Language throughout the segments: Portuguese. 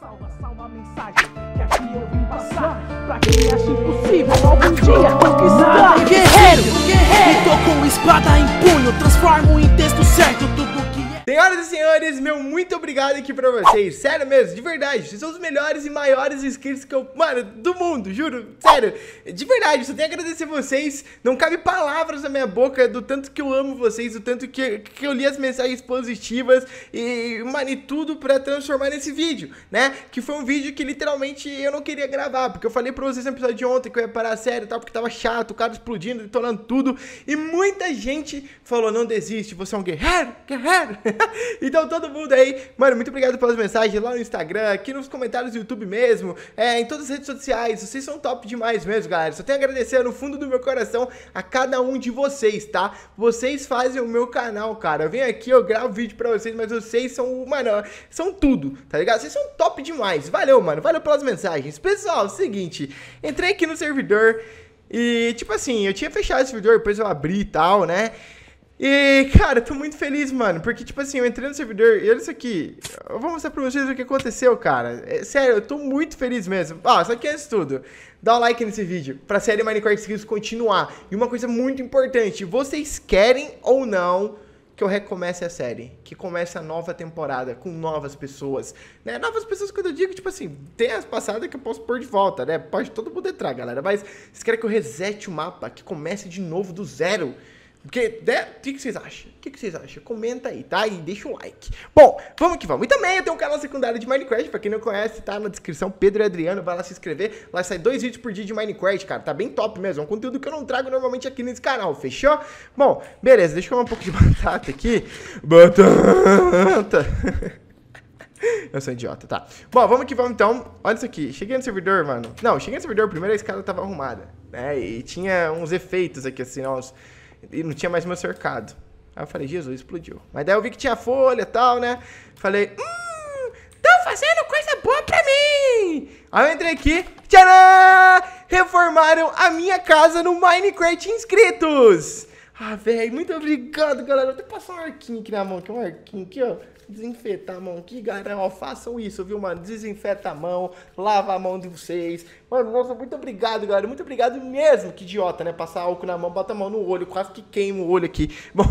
Salva, salva a mensagem que aqui eu vim passar. Pra quem acha impossível algum dia conquistar. Guerreiro, guerreiro, tô com espada em punho. Transformo em texto certo tudo Senhoras e senhores, meu muito obrigado aqui pra vocês. Sério mesmo, de verdade. Vocês são os melhores e maiores inscritos que eu... Mano, do mundo, juro. Sério, de verdade. Só tenho a agradecer vocês. Não cabe palavras na minha boca do tanto que eu amo vocês, do tanto que, que eu li as mensagens positivas e, mano, e tudo pra transformar nesse vídeo, né? Que foi um vídeo que literalmente eu não queria gravar, porque eu falei pra vocês no episódio de ontem que eu ia parar a série e tal, porque tava chato, o cara explodindo, detonando tudo. E muita gente falou, não desiste, você é um guerreiro, guerreiro. então todo mundo aí, mano, muito obrigado pelas mensagens lá no Instagram, aqui nos comentários do YouTube mesmo, é, em todas as redes sociais. Vocês são top demais mesmo, galera. Só tenho a agradecer no fundo do meu coração a cada um de vocês, tá? Vocês fazem o meu canal, cara. Eu venho aqui, eu gravo vídeo pra vocês, mas vocês são, mano, são tudo, tá ligado? Vocês são top demais. Valeu, mano. Valeu pelas mensagens. Pessoal, é seguinte, entrei aqui no servidor. E, tipo assim, eu tinha fechado esse servidor, depois eu abri e tal, né? E, cara, tô muito feliz, mano, porque, tipo assim, eu entrei no servidor e olha isso aqui. Eu vou mostrar pra vocês o que aconteceu, cara. É, sério, eu tô muito feliz mesmo. Ah, só que antes de tudo, dá um like nesse vídeo pra série Minecraft Skills continuar. E uma coisa muito importante, vocês querem ou não que eu recomece a série, que comece a nova temporada com novas pessoas, né? Novas pessoas, quando eu digo, tipo assim, tem as passadas que eu posso pôr de volta, né? Pode todo mundo entrar, galera, mas vocês querem que eu resete o mapa, que comece de novo do zero, porque, né? O que, vocês acham? O que, vocês acham? Comenta aí, tá? E deixa um like. Bom, vamos que vamos. E também eu tenho um canal secundário de Minecraft, pra quem não conhece, tá na descrição, Pedro e Adriano, vai lá se inscrever. Lá sai dois vídeos por dia de Minecraft, cara. Tá bem top mesmo. É um conteúdo que eu não trago normalmente aqui nesse canal, fechou? Bom, beleza, deixa eu comer um pouco de batata aqui. Batata! Eu sou idiota, tá. Bom, vamos que vamos então. Olha isso aqui. Cheguei no servidor, mano. Não, cheguei no servidor primeiro, a escada tava arrumada, né? E tinha uns efeitos aqui, assim, uns e não tinha mais meu cercado. Aí eu falei, Jesus, explodiu. Mas daí eu vi que tinha folha e tal, né? Falei, hum, tão fazendo coisa boa pra mim! Aí eu entrei aqui, tcharam! Reformaram a minha casa no Minecraft inscritos! Ah, velho, muito obrigado, galera. Vou até passar um arquinho aqui na mão, que é um arquinho aqui, ó desinfetar a mão aqui, galera. Ó, façam isso, viu, mano? Desinfeta a mão, lava a mão de vocês. Mano, nossa, muito obrigado, galera. Muito obrigado mesmo. Que idiota, né? Passar álcool na mão, bota a mão no olho. Quase que queima o olho aqui. Bom,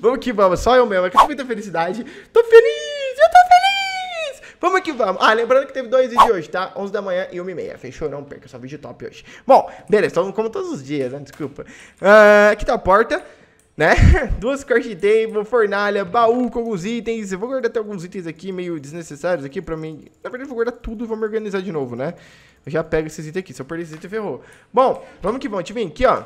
vamos que vamos. Só eu mesmo. É muita felicidade. Tô feliz, eu tô feliz. Vamos que vamos. Ah, lembrando que teve dois vídeos hoje, tá? 11 da manhã e 1 e meia. Fechou? Não perca, só vídeo top hoje. Bom, beleza, então, como todos os dias, né? Desculpa. Uh, aqui tá a porta né? Duas de table, fornalha, baú com alguns itens. Eu vou guardar até alguns itens aqui meio desnecessários aqui pra mim. Na verdade, eu vou guardar tudo e vou me organizar de novo, né? Eu já pego esses itens aqui. Se eu perder esses itens, ferrou. Bom, vamos que vamos. Tive aqui, ó.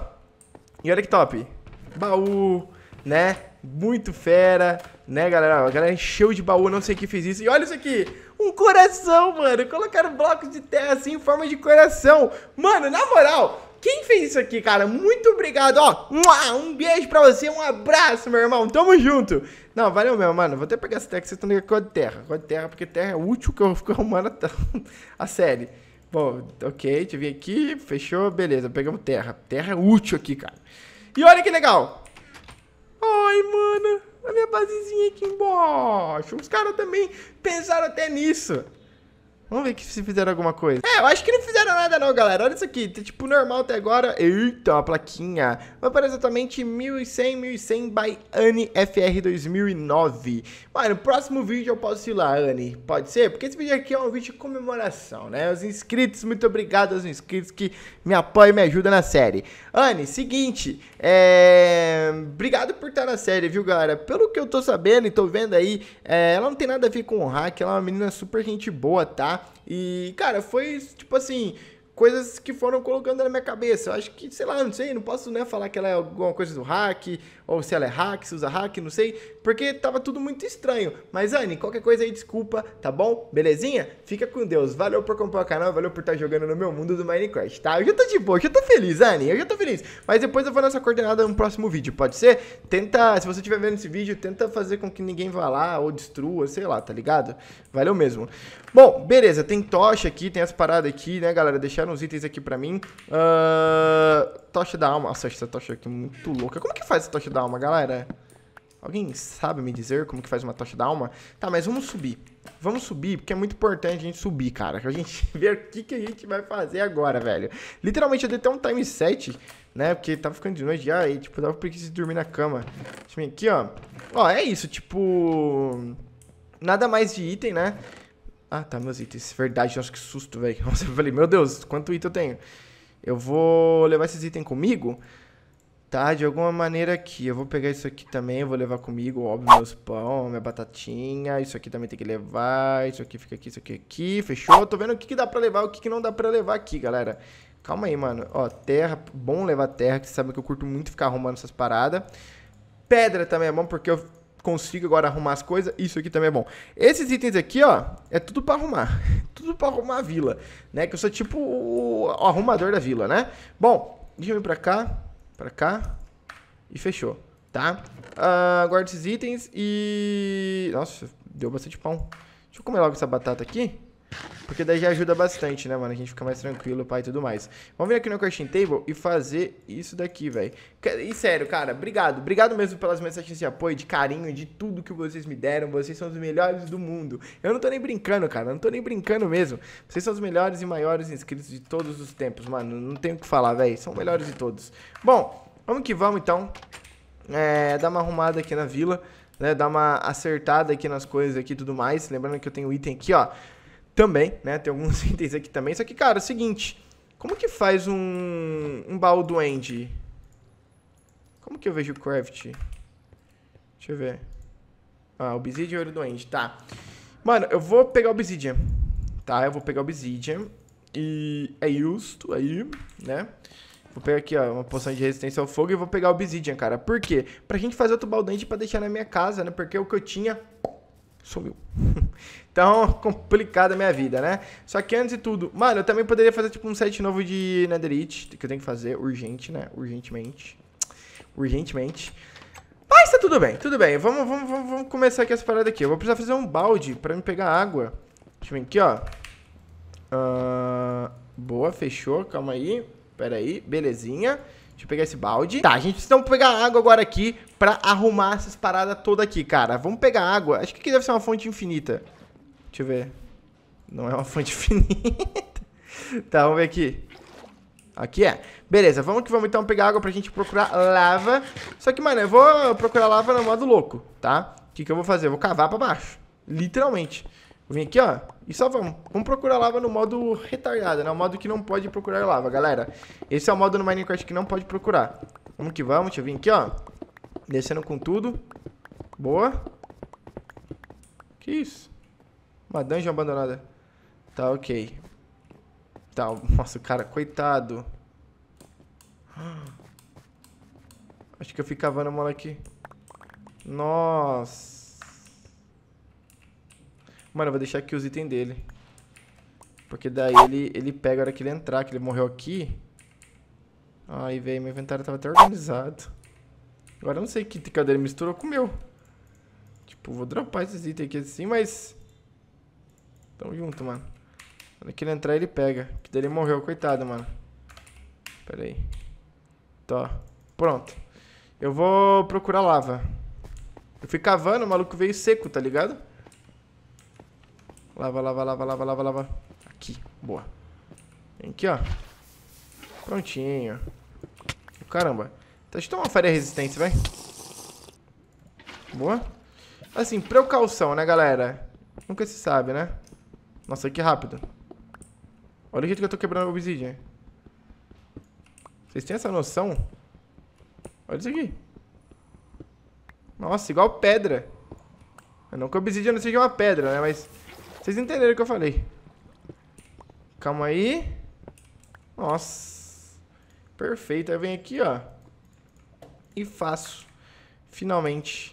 E olha que top. Baú, né? Muito fera, né, galera? A galera encheu de baú, não sei quem fez isso. E olha isso aqui. Um coração, mano. Colocaram blocos de terra assim em forma de coração. Mano, na moral, quem fez isso aqui, cara? Muito obrigado, ó. Um beijo pra você, um abraço, meu irmão. Tamo junto. Não, valeu mesmo, mano. Vou até pegar essa terra que vocês estão ligando de terra. Com de terra, porque terra é útil que eu fico arrumando a, a série. Bom, ok, te vi aqui, fechou, beleza, pegamos terra. Terra é útil aqui, cara. E olha que legal. Ai, mano, a minha basezinha aqui embaixo. Os caras também pensaram até nisso. Vamos ver se fizeram alguma coisa. É, eu acho que não fizeram nada não, galera. Olha isso aqui. Tá, tipo, normal até agora. Eita, uma plaquinha. Vai para exatamente 1100, 1100 by Anne FR 2009. Mano, no próximo vídeo eu posso ir lá, Anne. Pode ser? Porque esse vídeo aqui é um vídeo de comemoração, né? Os inscritos, muito obrigado aos inscritos que me apoiam e me ajudam na série. Anne, seguinte. É... Obrigado por estar na série, viu, galera? Pelo que eu tô sabendo e tô vendo aí, é... ela não tem nada a ver com o hack. Ela é uma menina super gente boa, tá? E, cara, foi tipo assim coisas que foram colocando na minha cabeça. Eu acho que, sei lá, não sei, não posso né, falar que ela é alguma coisa do hack, ou se ela é hack, se usa hack, não sei, porque tava tudo muito estranho. Mas, Anne, qualquer coisa aí, desculpa, tá bom? Belezinha? Fica com Deus. Valeu por comprar o canal, valeu por estar jogando no meu mundo do Minecraft, tá? Eu já tô de boa, eu já tô feliz, Anne, eu já tô feliz. Mas depois eu vou nessa coordenada no próximo vídeo, pode ser? Tenta, se você estiver vendo esse vídeo, tenta fazer com que ninguém vá lá ou destrua, sei lá, tá ligado? Valeu mesmo. Bom, beleza, tem tocha aqui, tem as paradas aqui, né, galera? Deixar deixaram os itens aqui pra mim. Uh, tocha da alma. Nossa, essa tocha aqui é muito louca. Como que faz a tocha da alma, galera? Alguém sabe me dizer como que faz uma tocha da alma? Tá, mas vamos subir. Vamos subir, porque é muito importante a gente subir, cara. Pra gente ver o que, que a gente vai fazer agora, velho. Literalmente, eu dei até um time set, né? Porque tava ficando de noite já e, tipo, dava preguiça de dormir na cama. Deixa eu ver aqui, ó. Ó, é isso, tipo... Nada mais de item, né? Ah, tá, meus itens. É verdade, acho que susto, velho. Nossa, eu falei, meu Deus, quanto item eu tenho? Eu vou levar esses itens comigo? Tá, de alguma maneira aqui. Eu vou pegar isso aqui também, vou levar comigo, óbvio, meus pão, minha batatinha. Isso aqui também tem que levar. Isso aqui fica aqui, isso aqui aqui. Fechou? Tô vendo o que, que dá pra levar, o que, que não dá pra levar aqui, galera. Calma aí, mano. Ó, terra, bom levar terra, que você sabe que eu curto muito ficar arrumando essas paradas. Pedra também é bom, porque eu consigo agora arrumar as coisas. Isso aqui também é bom. Esses itens aqui, ó, é tudo para arrumar. Tudo para arrumar a vila, né? Que eu sou tipo o arrumador da vila, né? Bom, deixa eu ir pra cá, pra cá e fechou, tá? Uh, ah, guardo esses itens e... Nossa, deu bastante pão. Deixa eu comer logo essa batata aqui. Porque daí já ajuda bastante, né, mano? A gente fica mais tranquilo, pai, e tudo mais. Vamos vir aqui no Question Table e fazer isso daqui, velho. E sério, cara, obrigado. Obrigado mesmo pelas mensagens de apoio, de carinho, de tudo que vocês me deram. Vocês são os melhores do mundo. Eu não tô nem brincando, cara. Eu não tô nem brincando mesmo. Vocês são os melhores e maiores inscritos de todos os tempos, mano. Não tenho o que falar, velho. São os melhores de todos. Bom, vamos que vamos, então. É, dar uma arrumada aqui na vila, né? Dar uma acertada aqui nas coisas aqui e tudo mais. Lembrando que eu tenho o item aqui, ó também, né? Tem alguns itens aqui também. Só que, cara, é o seguinte. Como que faz um, um baú do End? Como que eu vejo o craft? Deixa eu ver. Ah, obsidian e olho do End, tá. Mano, eu vou pegar obsidian. Tá, eu vou pegar obsidian. E é justo aí, né? Vou pegar aqui, ó, uma poção de resistência ao fogo e vou pegar obsidian, cara. Por quê? Pra gente fazer outro baldante pra deixar na minha casa, né? Porque é o que eu tinha sumiu então, complicada a minha vida, né? Só que antes de tudo, mano, eu também poderia fazer tipo um set novo de Netherite, que eu tenho que fazer urgente, né? Urgentemente. Urgentemente. Mas tá tudo bem, tudo bem. Vamos, vamos, vamos, vamos começar aqui essa parada aqui. Eu vou precisar fazer um balde pra me pegar água. Deixa eu ver aqui, ó. Uh, boa, fechou, calma aí. Pera aí, belezinha. Deixa eu pegar esse balde. Tá, a gente precisa pegar água agora aqui pra arrumar essas paradas todas aqui, cara. Vamos pegar água. Acho que aqui deve ser uma fonte infinita. Deixa eu ver. Não é uma fonte infinita. tá, vamos ver aqui. Aqui é. Beleza, vamos que vamos então pegar água pra gente procurar lava. Só que, mano, eu vou procurar lava no modo louco, tá? O que, que eu vou fazer? Eu vou cavar pra baixo. Literalmente. Vem aqui, ó, e só vamos. Vamos procurar lava no modo retardado, né? O modo que não pode procurar é lava, galera. Esse é o modo no Minecraft que não pode procurar. Vamos que vamos, deixa eu vir aqui, ó. Descendo com tudo. Boa. Que isso? Uma dungeon abandonada. Tá, ok. Tá, nossa, cara, coitado. Acho que eu fui cavando a mola aqui. Nossa. Mano, eu vou deixar aqui os itens dele. Porque daí ele, ele pega a hora que ele entrar, que ele morreu aqui. Ai, velho, meu inventário tava até organizado. Agora eu não sei que cadê ele misturou com o meu. Tipo, vou dropar esses itens aqui assim, mas... Tamo junto, mano. Quando que ele entrar, ele pega. Que daí ele morreu, coitado, mano. Pera aí. Tá. Pronto. Eu vou procurar lava. Eu fui cavando, o maluco veio seco, tá ligado? Lava, lava, lava, lava, lava, lava. Aqui, boa. Aqui, ó. Prontinho. Caramba. Tá eu tomar uma faria resistência, vai. Boa. Assim, precaução, né, galera? Nunca se sabe, né? Nossa, que rápido. Olha o jeito que eu tô quebrando a obsidian. Vocês têm essa noção? Olha isso aqui. Nossa, igual pedra. É, não que obsidian não seja uma pedra, né? Mas vocês entenderam o que eu falei. Calma aí. Nossa. Perfeito. Aí eu venho aqui, ó. E faço. Finalmente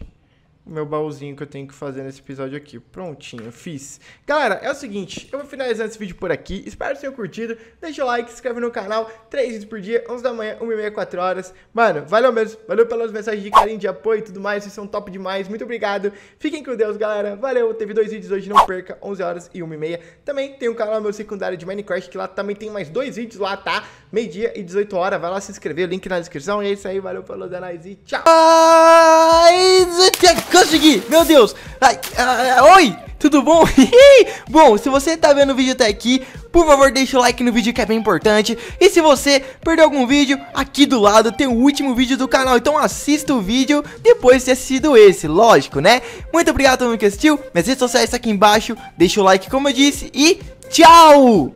meu baúzinho que eu tenho que fazer nesse episódio aqui. Prontinho, fiz. Galera, é o seguinte, eu vou finalizar esse vídeo por aqui. Espero que tenham curtido. Deixa o like, se inscreve no canal. Três vídeos por dia, 11 da manhã, 1 e meia, 4 horas. Mano, valeu mesmo. Valeu pelas mensagens de carinho, de apoio e tudo mais. Vocês são top demais. Muito obrigado. Fiquem com Deus, galera. Valeu. Teve dois vídeos hoje, não perca. 11 horas e 1 e meia. Também tem um canal meu secundário de Minecraft, que lá também tem mais dois vídeos lá, tá? Meio-dia e 18 horas. Vai lá se inscrever. Link na descrição. E é isso aí. Valeu, falou, danais e tchau consegui! Meu Deus! Ai, ai, ah, ai, ah, oi! Tudo bom? bom, se você tá vendo o vídeo até aqui, por favor, deixa o like no vídeo que é bem importante. E se você perdeu algum vídeo, aqui do lado tem o último vídeo do canal. Então assista o vídeo depois de ter assistido esse, lógico, né? Muito obrigado a todo mundo que assistiu. Minhas redes sociais tá aqui embaixo. Deixa o like, como eu disse. E tchau!